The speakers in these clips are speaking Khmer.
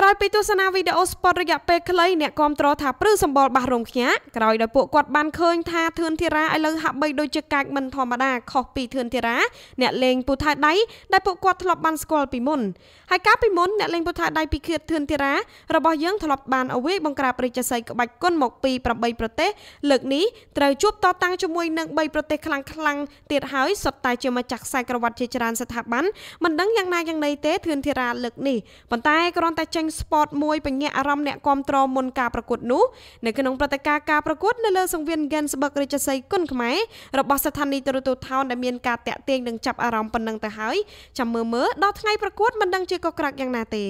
ក្រោយពីទស្សនាវីដេអូស្ពតរយៈពេលខ្លីអ្នកគាំទ្រថាព្រឺសម្បល់បាសរោមខ្ញាក្រោយដោយពួកគាត់បានឃើញថាធឿនធីរ៉ាឥឡូវហាក់បីដូចជាកាចមិនធម្មតាខុសពីធឿនធីរ៉ាអ្នកលេងពូថៅដៃដែលពួកគាត់ធ្លាប់បានស្គាល់ពីមុនហើយកាលពីមុនអ្នកលេងពូថៅដៃពីខៀតធឿនធីរ៉ារបស់យើងធ្លាប់បានអវេបង្ក្រាបរាជសីក្បាច់គុណមកពី8ប្រទេសលើកនេះត្រូវជួបតតាំងជាមួយនឹង3ប្រទេសខ្លាំងខ្លាំងទៀតហើយសុទ្ធតែជាម្ចាស់ខ្សែក្រវ៉ាត់ជាច្រើនស្ថាប័នមិនដឹងយ៉ាងណាយ៉ាងណីទេធឿនធីរ៉ាលើកនេះប៉ុន្តែគ្រាន់តែចេញញស្ព័តមួយបញ្ញាអារម្មណ៍អ្នកគ្រប់គ្រងមុនការប្រកួតនោះនៅក្នុងព្រឹត្តិការណ៍ការប្រកួត នៅលើសង្វៀន Gensburg រាជសីគុណខ្មែររបស់ស្ថានីយទូរទស្សន៍ Town ដែលមានការតាក់ទាញនិងចាប់អារម្មណ៍ប៉ុណ្ណឹងទៅហើយចាំមើលមើលដល់ថ្ងៃប្រកួតមិនដឹងជាកុសក្រាក់យ៉ាងណាទេ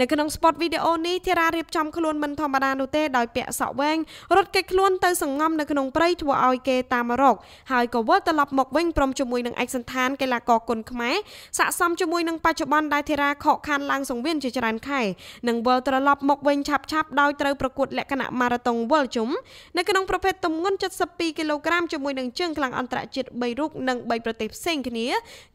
នៅក្នុង spot វីដេអូនេះធារារៀបចំខ្លួនមិនធម្មតានោះទេដោយពាក់សក់វែងរត់គេចខ្លួនទៅសង្ងំនៅក្នុងព្រៃធ្វើឲ្យគេតាមរកហើយក៏វិលត្រឡប់មកវិញព្រមជាមួយនឹងឯកសន្តានកីឡាករគុណខ្មែរស័ក្តិសមជាមួយនឹងបច្ចុប្បន្នដែលធារាខកខានឡើងសង្វៀនជាច្រើនខែនិងវិលត្រឡប់មកវិញឆាប់ឆាប់ដោយត្រូវប្រកួតលក្ខណៈម៉ារ៉ាតុងវិលជុំនៅក្នុងប្រភេទទម្ងន់72គីឡូក្រាមជាមួយនឹងជើងខ្លាំងអន្តរជាតិ3រូបនិង3ប្រទេសផ្សេងគ្នា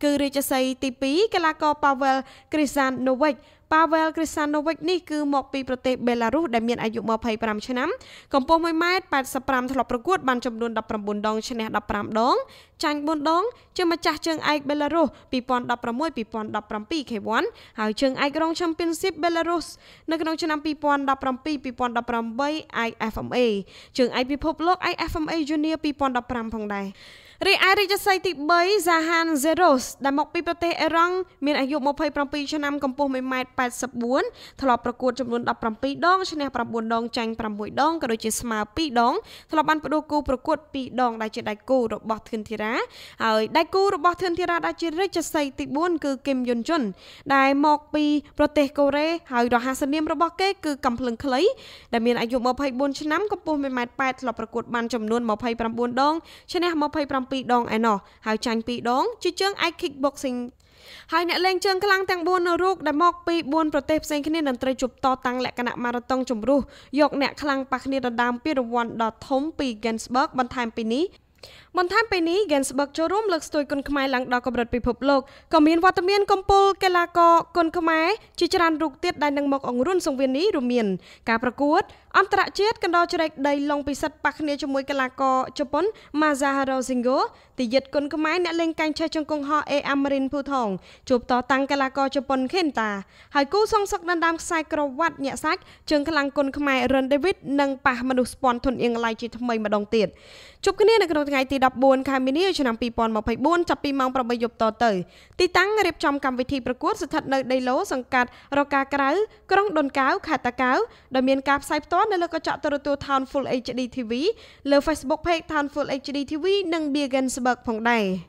គឺរាជសីទី2កីឡាករ Pavel Krisanovic Pavel Krisanovic នេះគឺមកពីប្រទេសបេឡារុសដែលមានអាយុ25ឆ្នាំកម្ពស់1ម៉ែត្រ85ធ្លាប់ប្រកួតបានចំនួន19ដងឈ្នះ15ដងចាញ់4ដងជាម្ចាស់ជើងឯកបេឡារុស2016 2017 K1 ហើយជើងឯករង Championship Belarus នៅក្នុងឆ្នាំ2017 2018 IFMA ជើងឯកពិភពលោក IFMA Junior 2015ផងដែររីឯរាជសីទី3 Zahan Zeros ដែលមកពីប្រទេសអេរ៉ង់មានអាយុ27ឆ្នាំកម្ពស់1.84ម៉ែត្រធ្លាប់ប្រកួតចំនួន17ដងឈ្នះ9ដងចាញ់6ដងក៏ដូចជាស្មើ2ដងធ្លាប់បានផ្ដួលគូប្រកួត2ដងដែលជាដៃគូរបស់ធឿនធីរ៉ាហើយដៃគូរបស់ធឿនធីរ៉ាដែលជារាជសីទី4គឺគឹមយុនជុនដែលមកពីប្រទេសកូរ៉េហើយរហ័សនាមរបស់គេគឺកំភ្លឹងខ្លីដែលមានអាយុ24ឆ្នាំកម្ពស់1.8ម៉ែត្រធ្លាប់ប្រកួតបានចំនួន29ដងឈ្នះ27 2ដងឯណោះហើយចាញ់2ដងជជើងអាច kickboxing ហើយអ្នកលេងជើងខ្លាំងទាំង4នៅរូបដែលមកពី4ប្រទេសផ្សេងគ្នានឹងត្រូវជប់តតាំងលក្ខណៈម៉ារ៉ាតុងជម្រុះយកអ្នកខ្លាំងប៉ះគ្នាដណ្ដើមពានរង្វាន់ដ៏ធំពី Ginsberg បន្ថែមពីនេះបន្ថែមពីនេះ Gensburg ចូលរួមលើកស្ទួយគុនខ្មែរឡើងដល់កម្រិតពិភពលោកក៏មានវត្តមានកំពូលកីឡាករគុនខ្មែរជាច្រើនរូបទៀតដែលនឹងមកអង្រួនសង្វៀននេះរួមមានការប្រកួតអន្តរជាតិកណ្ដោជ្រែកដីឡុងពិសិដ្ឋប៉ះគ្នាជាមួយកីឡាករជប៉ុន Masahiro Shingo ទីយិតគុនខ្មែរអ្នកលេងកាញ់ឆេះជង្គង់ហោអេអាមរិនភូថងជួបតតាំងកីឡាករជប៉ុន Kenta ហើយគូសងសឹកដណ្ដើមខ្សែក្រវ៉ាត់ញាក់សាច់ជើងខ្លាំងគុនខ្មែរ Ron David និងប៉ះមនុស្សស្ពាន់ធុនអៀងឡៃជាថ្មីម្ដងទៀតជួបគ្នានៅក្នុងថ្ងៃទី14ខែមីនាឆ្នាំ2024ចាប់ពីម៉ោង8យប់តទៅទីតាំងរៀបចំកម្មវិធីប្រកួតស្ថិតនៅដីឡូសង្កាត់រកាក្រៅក្រុងដុនកៅខេត្តតាកៅដែលមានការផ្សាយផ្ទាល់នៅលើកញ្ចក់ទូរទស្សន៍ Town Full HD TV លើ Facebook Page Town Full HD TV និង Bergensburg ផងដែរ។